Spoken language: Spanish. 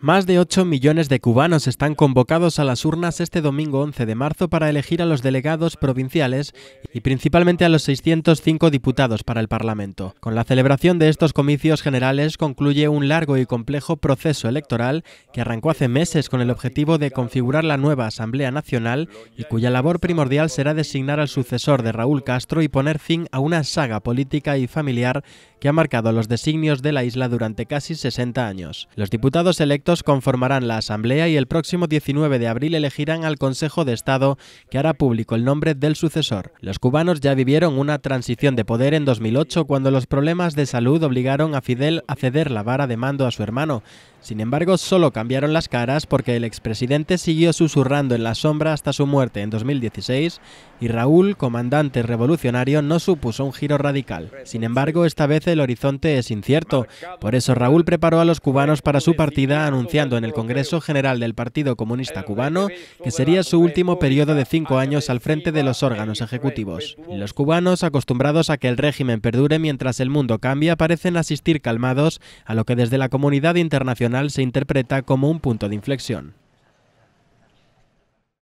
Más de 8 millones de cubanos están convocados a las urnas este domingo 11 de marzo para elegir a los delegados provinciales y principalmente a los 605 diputados para el Parlamento. Con la celebración de estos comicios generales concluye un largo y complejo proceso electoral que arrancó hace meses con el objetivo de configurar la nueva Asamblea Nacional y cuya labor primordial será designar al sucesor de Raúl Castro y poner fin a una saga política y familiar que ha marcado los designios de la isla durante casi 60 años. Los diputados conformarán la Asamblea y el próximo 19 de abril elegirán al Consejo de Estado que hará público el nombre del sucesor. Los cubanos ya vivieron una transición de poder en 2008 cuando los problemas de salud obligaron a Fidel a ceder la vara de mando a su hermano. Sin embargo, solo cambiaron las caras porque el expresidente siguió susurrando en la sombra hasta su muerte en 2016 y Raúl, comandante revolucionario, no supuso un giro radical. Sin embargo, esta vez el horizonte es incierto. Por eso Raúl preparó a los cubanos para su partida anunciando en el Congreso General del Partido Comunista Cubano que sería su último periodo de cinco años al frente de los órganos ejecutivos. Los cubanos, acostumbrados a que el régimen perdure mientras el mundo cambia, parecen asistir calmados a lo que desde la comunidad internacional se interpreta como un punto de inflexión.